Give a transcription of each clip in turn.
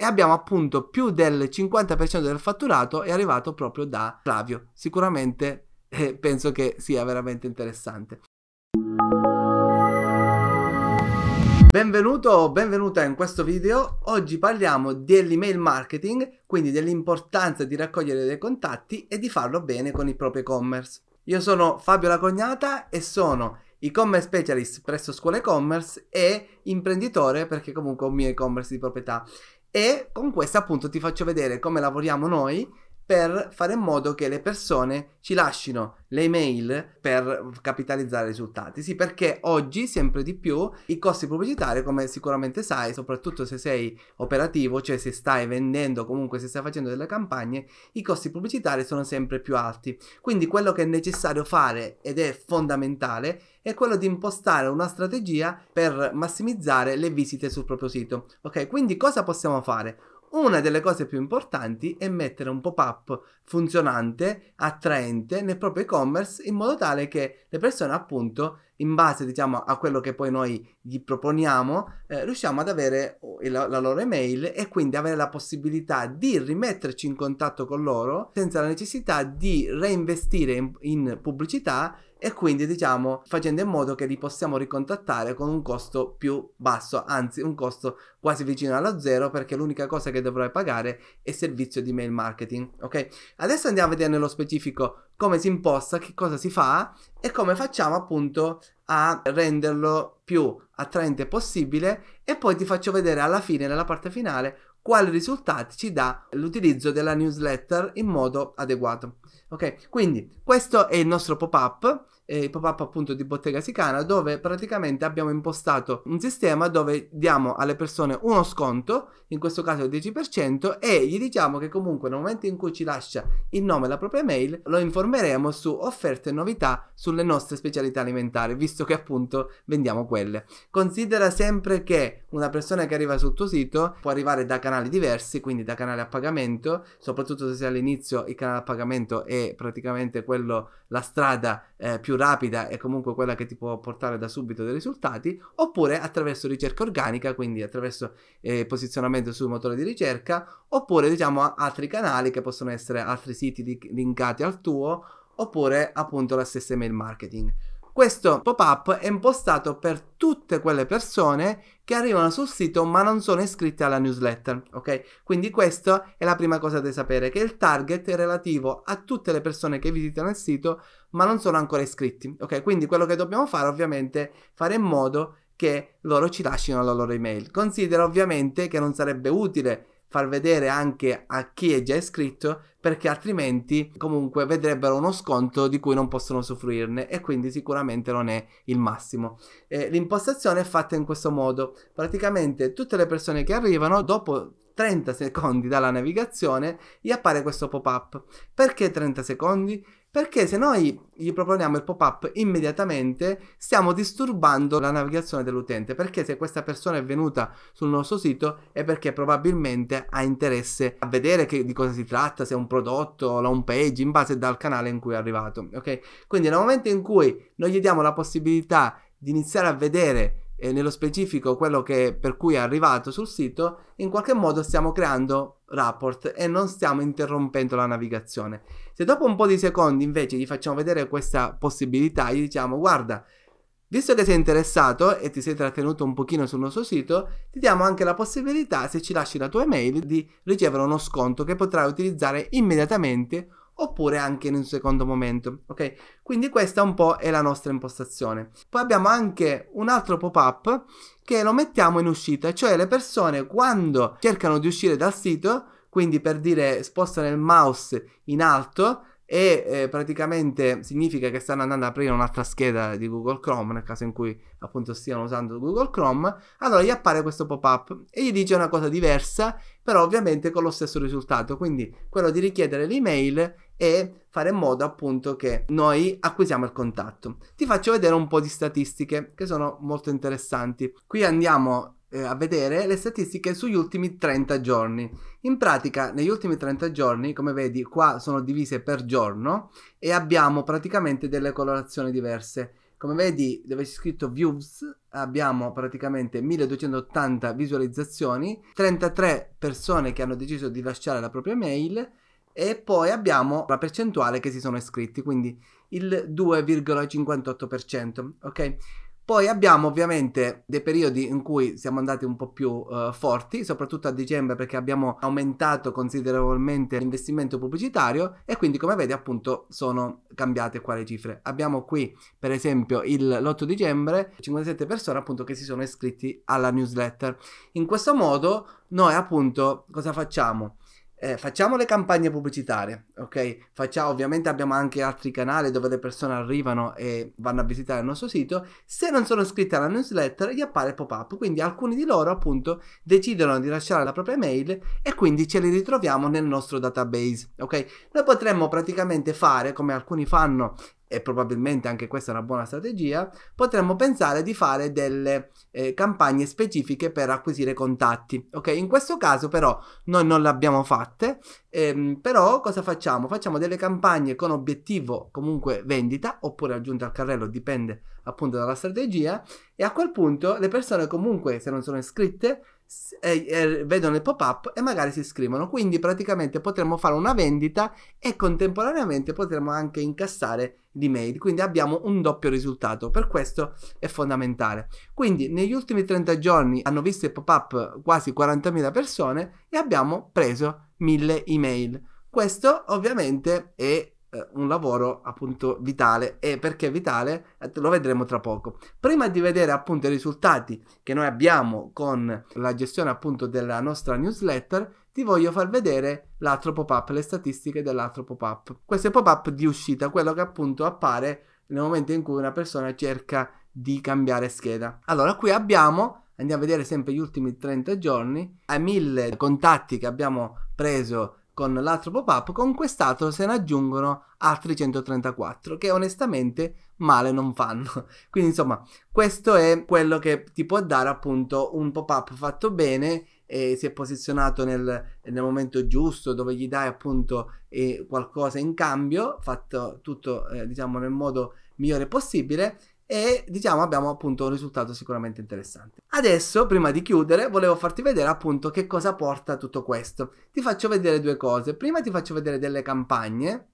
e abbiamo appunto più del 50% del fatturato è arrivato proprio da Flavio. Sicuramente eh, penso che sia veramente interessante. Benvenuto o benvenuta in questo video. Oggi parliamo dell'email marketing, quindi dell'importanza di raccogliere dei contatti e di farlo bene con il proprio e-commerce. Io sono Fabio Lacognata e sono e-commerce specialist presso Scuola e-commerce e imprenditore perché comunque ho un mio e-commerce di proprietà e con questa appunto ti faccio vedere come lavoriamo noi per fare in modo che le persone ci lasciano le email per capitalizzare i risultati. Sì, perché oggi sempre di più i costi pubblicitari, come sicuramente sai, soprattutto se sei operativo, cioè se stai vendendo, comunque se stai facendo delle campagne, i costi pubblicitari sono sempre più alti. Quindi quello che è necessario fare ed è fondamentale è quello di impostare una strategia per massimizzare le visite sul proprio sito. Ok, quindi cosa possiamo fare? una delle cose più importanti è mettere un pop-up funzionante, attraente nel proprio e-commerce in modo tale che le persone appunto in base diciamo a quello che poi noi gli proponiamo eh, riusciamo ad avere la, la, loro email e quindi avere la possibilità di rimetterci in contatto con loro senza la necessità di reinvestire in, in pubblicità e quindi diciamo facendo in modo che li possiamo ricontattare con un costo più basso, anzi un costo quasi vicino allo zero perché l'unica cosa che dovrai pagare è servizio di mail marketing, ok? Adesso andiamo a vedere nello specifico come si imposta, che cosa si fa e come facciamo appunto a renderlo più attraente possibile e poi ti faccio vedere alla fine, nella parte finale, quali risultati ci dà l'utilizzo della newsletter in modo adeguato. Ok, quindi questo è il nostro pop-up eh, i pop-up appunto di Bottega Sicana, dove praticamente abbiamo impostato un sistema dove diamo alle persone uno sconto, in questo caso il 10%, e gli diciamo che comunque nel momento in cui ci lascia il nome e la propria mail, lo informeremo su offerte e novità sulle nostre specialità alimentari, visto che appunto vendiamo quelle. Considera sempre che una persona che arriva sul tuo sito può arrivare da canali diversi, quindi da canali a pagamento, soprattutto se all'inizio il canale a pagamento è praticamente quello, la strada eh, più rapida e comunque quella che ti può portare da subito dei risultati, oppure attraverso ricerca organica, quindi attraverso eh, posizionamento sul motore di ricerca, oppure diciamo altri canali che possono essere altri siti link- linkati al tuo, oppure appunto la stessa email marketing. Questo pop-up è impostato per tutte quelle persone che arrivano sul sito ma non sono iscritte alla newsletter, ok? Quindi questa è la prima cosa da sapere, che il target è relativo a tutte le persone che visitano il sito ma non sono ancora iscritti, ok? Quindi quello che dobbiamo fare ovviamente è fare in modo che loro ci lasciano la loro email. Considera ovviamente che non sarebbe utile far vedere anche a chi è già iscritto perché altrimenti comunque vedrebbero uno sconto di cui non possono soffrirne e quindi sicuramente non è il massimo. Eh, l'impostazione è fatta in questo modo, praticamente tutte le persone che arrivano dopo 30 secondi dalla navigazione gli appare questo pop-up. Perché 30 secondi? Perché se noi gli proponiamo il pop-up immediatamente stiamo disturbando la navigazione dell'utente, perché se questa persona è venuta sul nostro sito è perché probabilmente ha interesse a vedere che, di cosa si tratta, se è un prodotto, la home page, in base dal canale in cui è arrivato, ok? Quindi nel momento in cui noi gli diamo la possibilità di iniziare a vedere eh, nello specifico quello che, per cui è arrivato sul sito, in qualche modo stiamo creando rapport e non stiamo interrompendo la navigazione. Se dopo un po' di secondi invece gli facciamo vedere questa possibilità, gli diciamo guarda, visto che sei interessato e ti sei trattenuto un pochino sul nostro sito, ti diamo anche la possibilità, se ci lasci la tua email, di ricevere uno sconto che potrai utilizzare immediatamente oppure anche in un secondo momento, ok? Quindi questa un po' è la nostra impostazione. Poi abbiamo anche un altro pop-up che lo mettiamo in uscita, cioè le persone quando cercano di uscire dal sito, quindi per dire spostano il mouse in alto e eh, praticamente significa che stanno andando ad aprire un'altra scheda di Google Chrome nel caso in cui appunto stiano usando Google Chrome allora gli appare questo pop-up e gli dice una cosa diversa però ovviamente con lo stesso risultato, quindi quello di richiedere l'email e fare in modo appunto che noi acquisiamo il contatto. Ti faccio vedere un po' di statistiche che sono molto interessanti. Qui andiamo eh, a vedere le statistiche sugli ultimi 30 giorni. In pratica, negli ultimi 30 giorni, come vedi, qua sono divise per giorno e abbiamo praticamente delle colorazioni diverse. Come vedi dove c'è scritto views abbiamo praticamente 1280 visualizzazioni, 33 persone che hanno deciso di lasciare la propria mail e poi abbiamo la percentuale che si sono iscritti, quindi il 2,58%, ok? Poi abbiamo ovviamente dei periodi in cui siamo andati un po' più uh, forti, soprattutto a dicembre perché abbiamo aumentato considerevolmente l'investimento pubblicitario e quindi come vedi appunto sono cambiate qua le cifre. Abbiamo qui per esempio il, l'8 dicembre 57 persone appunto che si sono iscritti alla newsletter. In questo modo noi appunto cosa facciamo? eh, facciamo le campagne pubblicitarie, ok? Facciamo, ovviamente abbiamo anche altri canali dove le persone arrivano e vanno a visitare il nostro sito. Se non sono iscritte alla newsletter, gli appare pop-up, quindi alcuni di loro appunto decidono di lasciare la propria mail e quindi ce li ritroviamo nel nostro database, ok? Noi potremmo praticamente fare, come alcuni fanno e probabilmente anche questa è una buona strategia, potremmo pensare di fare delle eh, campagne specifiche per acquisire contatti. Ok, in questo caso però noi non le abbiamo fatte, ehm, però cosa facciamo? Facciamo delle campagne con obiettivo comunque vendita oppure aggiunta al carrello, dipende appunto dalla strategia e a quel punto le persone comunque se non sono iscritte e, e eh, eh, vedono il pop-up e magari si iscrivono. Quindi praticamente potremmo fare una vendita e contemporaneamente potremmo anche incassare l'email. Quindi abbiamo un doppio risultato. Per questo è fondamentale. Quindi negli ultimi 30 giorni hanno visto il pop-up quasi 40.000 persone e abbiamo preso 1000 email. Questo ovviamente è eh, un lavoro appunto vitale e perché vitale eh, lo vedremo tra poco prima di vedere appunto i risultati che noi abbiamo con la gestione appunto della nostra newsletter ti voglio far vedere l'altro pop up le statistiche dell'altro pop up questo è pop up di uscita quello che appunto appare nel momento in cui una persona cerca di cambiare scheda allora qui abbiamo andiamo a vedere sempre gli ultimi 30 giorni ai mille contatti che abbiamo preso con l'altro pop-up, con quest'altro se ne aggiungono altri 134 che onestamente male non fanno. Quindi insomma, questo è quello che ti può dare appunto un pop-up fatto bene e si è posizionato nel, nel momento giusto dove gli dai appunto eh, qualcosa in cambio, fatto tutto eh, diciamo nel modo migliore possibile e diciamo abbiamo appunto un risultato sicuramente interessante. Adesso, prima di chiudere, volevo farti vedere appunto che cosa porta tutto questo. Ti faccio vedere due cose. Prima ti faccio vedere delle campagne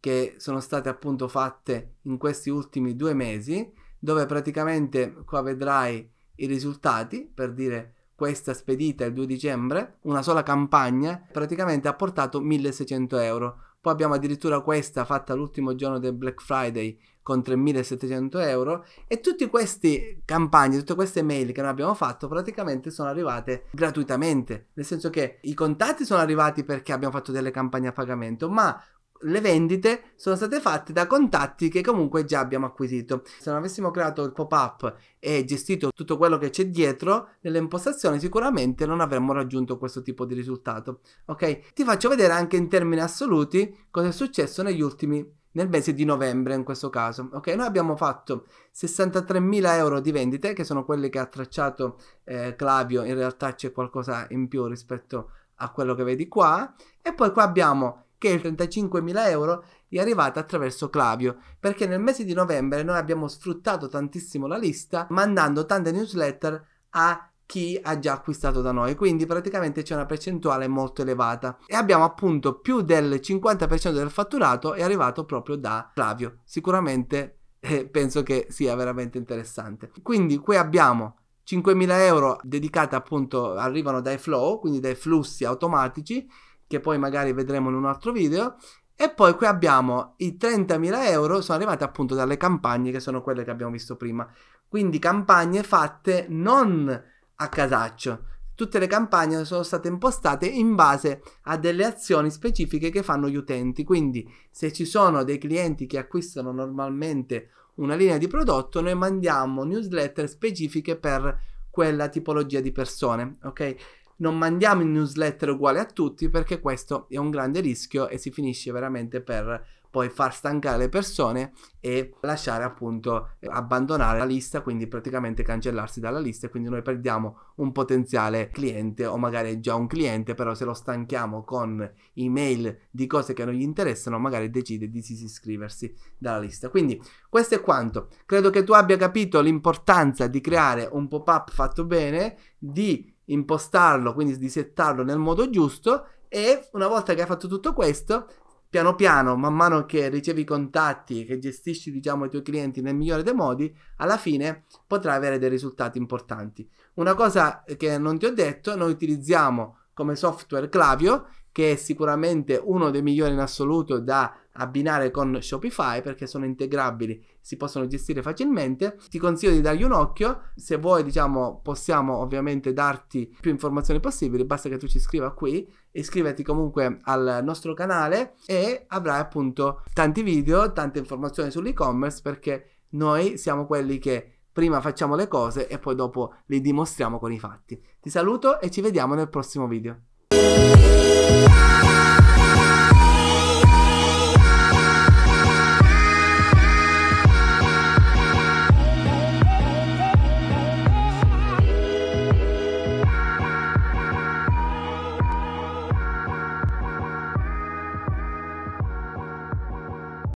che sono state appunto fatte in questi ultimi due mesi, dove praticamente qua vedrai i risultati, per dire questa spedita il 2 dicembre, una sola campagna praticamente ha portato 1600 euro poi abbiamo addirittura questa fatta l'ultimo giorno del Black Friday con 3.700 euro e tutte queste campagne, tutte queste mail che noi abbiamo fatto praticamente sono arrivate gratuitamente, nel senso che i contatti sono arrivati perché abbiamo fatto delle campagne a pagamento, ma le vendite sono state fatte da contatti che comunque già abbiamo acquisito. Se non avessimo creato il pop-up e gestito tutto quello che c'è dietro nelle impostazioni, sicuramente non avremmo raggiunto questo tipo di risultato. Ok? Ti faccio vedere anche in termini assoluti cosa è successo negli ultimi nel mese di novembre in questo caso. Ok, noi abbiamo fatto 63.000 euro di vendite, che sono quelle che ha tracciato eh, Clavio, in realtà c'è qualcosa in più rispetto a quello che vedi qua, e poi qua abbiamo che il 35.000 euro è arrivato attraverso Clavio, perché nel mese di novembre noi abbiamo sfruttato tantissimo la lista mandando tante newsletter a chi ha già acquistato da noi, quindi praticamente c'è una percentuale molto elevata e abbiamo appunto più del 50% del fatturato è arrivato proprio da Clavio. Sicuramente eh, penso che sia veramente interessante. Quindi qui abbiamo 5.000 euro dedicati appunto arrivano dai flow, quindi dai flussi automatici che poi magari vedremo in un altro video. E poi qui abbiamo i 30.000 euro, sono arrivati appunto dalle campagne che sono quelle che abbiamo visto prima. Quindi campagne fatte non a casaccio. Tutte le campagne sono state impostate in base a delle azioni specifiche che fanno gli utenti. Quindi se ci sono dei clienti che acquistano normalmente una linea di prodotto, noi mandiamo newsletter specifiche per quella tipologia di persone, ok? non mandiamo il newsletter uguale a tutti perché questo è un grande rischio e si finisce veramente per poi far stancare le persone e lasciare appunto eh, abbandonare la lista, quindi praticamente cancellarsi dalla lista e quindi noi perdiamo un potenziale cliente o magari già un cliente, però se lo stanchiamo con email di cose che non gli interessano, magari decide di disiscriversi dalla lista. Quindi questo è quanto. Credo che tu abbia capito l'importanza di creare un pop-up fatto bene, di impostarlo, quindi di settarlo nel modo giusto e una volta che hai fatto tutto questo, piano piano, man mano che ricevi contatti, che gestisci diciamo i tuoi clienti nel migliore dei modi, alla fine potrai avere dei risultati importanti. Una cosa che non ti ho detto, noi utilizziamo come software Clavio, che è sicuramente uno dei migliori in assoluto da abbinare con Shopify perché sono integrabili si possono gestire facilmente. Ti consiglio di dargli un occhio, se vuoi diciamo possiamo ovviamente darti più informazioni possibili, basta che tu ci scriva qui, iscriviti comunque al nostro canale e avrai appunto tanti video, tante informazioni sull'e-commerce perché noi siamo quelli che prima facciamo le cose e poi dopo le dimostriamo con i fatti. Ti saluto e ci vediamo nel prossimo video.